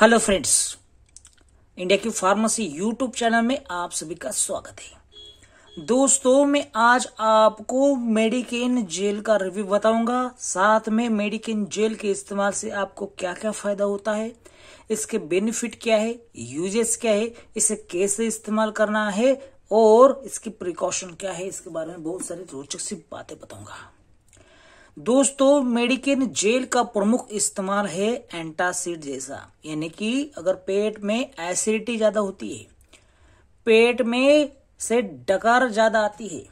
hello friends India की pharmacy YouTube channel में आप सभी का स्वागत है दोस्तों मैं आज आपको मेडिकेन जेल का रिव्यू बताऊंगा साथ में मेडिकेन जेल के इस्तेमाल से आपको क्या क्या फायदा होता है इसके बेनिफिट क्या है यूजेस क्या है इसे कैसे इस्तेमाल करना है और इसकी प्रिकॉशन क्या है इसके बारे में बहुत सारी रोचक सी बातें बताऊंगा दोस्तों मेडिकिन जेल का प्रमुख इस्तेमाल है एंटासिड जैसा यानी कि अगर पेट में एसिडिटी ज्यादा होती है पेट में से डकार ज्यादा आती है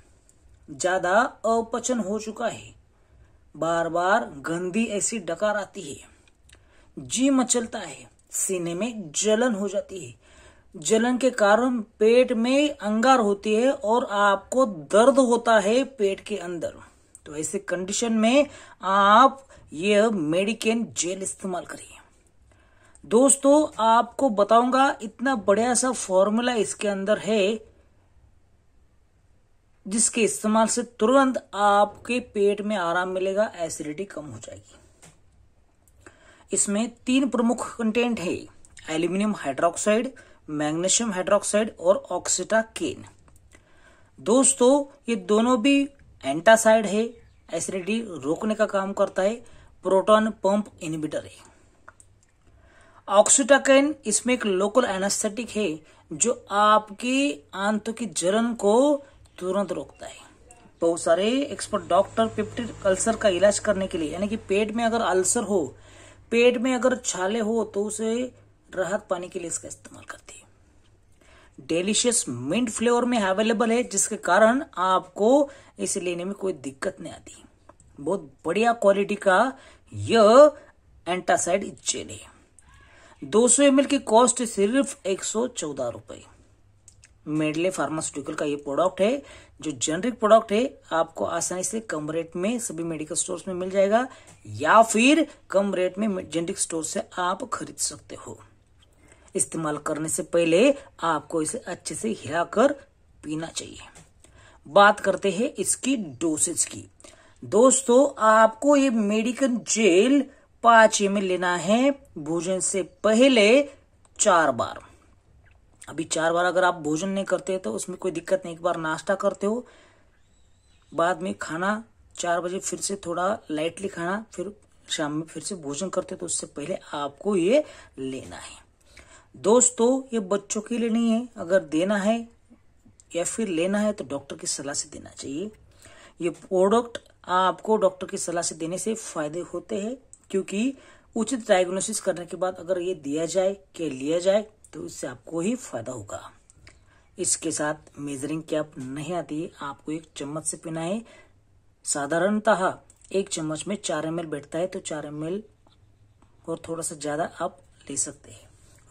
ज्यादा अपचन हो चुका है बार बार गंदी ऐसी डकार आती है जी मचलता है सीने में जलन हो जाती है जलन के कारण पेट में अंगार होती है और आपको दर्द होता है पेट के अंदर तो ऐसे कंडीशन में आप ये मेडिकेन जेल इस्तेमाल करिए दोस्तों आपको बताऊंगा इतना बढ़िया सा फॉर्मूला इसके अंदर है जिसके इस्तेमाल से तुरंत आपके पेट में आराम मिलेगा एसिडिटी कम हो जाएगी इसमें तीन प्रमुख कंटेंट है एल्यूमिनियम हाइड्रोक्साइड मैग्नीशियम हाइड्रोक्साइड और ऑक्सीटाकेन दोस्तों ये दोनों भी एंटासाइड है एसिडिटी रोकने का काम करता है प्रोटॉन पंप इनिबिटर है ऑक्सीटाकैन इसमें एक लोकल एनास्थेटिक है जो आपकी आंतों की जलन को तुरंत रोकता है बहुत सारे एक्सपर्ट डॉक्टर पेप्टिक अल्सर का इलाज करने के लिए यानी कि पेट में अगर अल्सर हो पेट में अगर छाले हो तो उसे राहत पाने के लिए इसका इस्तेमाल करते डेलिशियस मिंट फ्लेवर में अवेलेबल है जिसके कारण आपको इसे लेने में कोई दिक्कत नहीं आती बहुत बढ़िया क्वालिटी का यह एंटासाइड जेल है दो सौ एम की कॉस्ट सिर्फ एक सौ चौदह रुपये मेडले फार्मास्यूटिकल का ये प्रोडक्ट है जो जेनरिक प्रोडक्ट है आपको आसानी से कम रेट में सभी मेडिकल स्टोर्स में मिल जाएगा या फिर कम रेट में जेनरिक स्टोर से आप खरीद सकते हो इस्तेमाल करने से पहले आपको इसे अच्छे से हिला कर पीना चाहिए बात करते हैं इसकी डोसेज की दोस्तों आपको ये मेडिकल जेल पांच एम लेना है भोजन से पहले चार बार अभी चार बार अगर आप भोजन नहीं करते तो उसमें कोई दिक्कत नहीं एक बार नाश्ता करते हो बाद में खाना चार बजे फिर से थोड़ा लाइटली खाना फिर शाम में फिर से भोजन करते तो उससे पहले आपको ये लेना है दोस्तों ये बच्चों के लिए नहीं है अगर देना है या फिर लेना है तो डॉक्टर की सलाह से देना चाहिए ये प्रोडक्ट आपको डॉक्टर की सलाह से देने से फायदे होते हैं क्योंकि उचित डायग्नोसिस करने के बाद अगर ये दिया जाए के लिया जाए तो इससे आपको ही फायदा होगा इसके साथ मेजरिंग कैप नहीं आती है आपको एक चम्मच से पीना है साधारणतः एक चम्मच में चार एम बैठता है तो चार एम और थोड़ा सा ज्यादा आप ले सकते हैं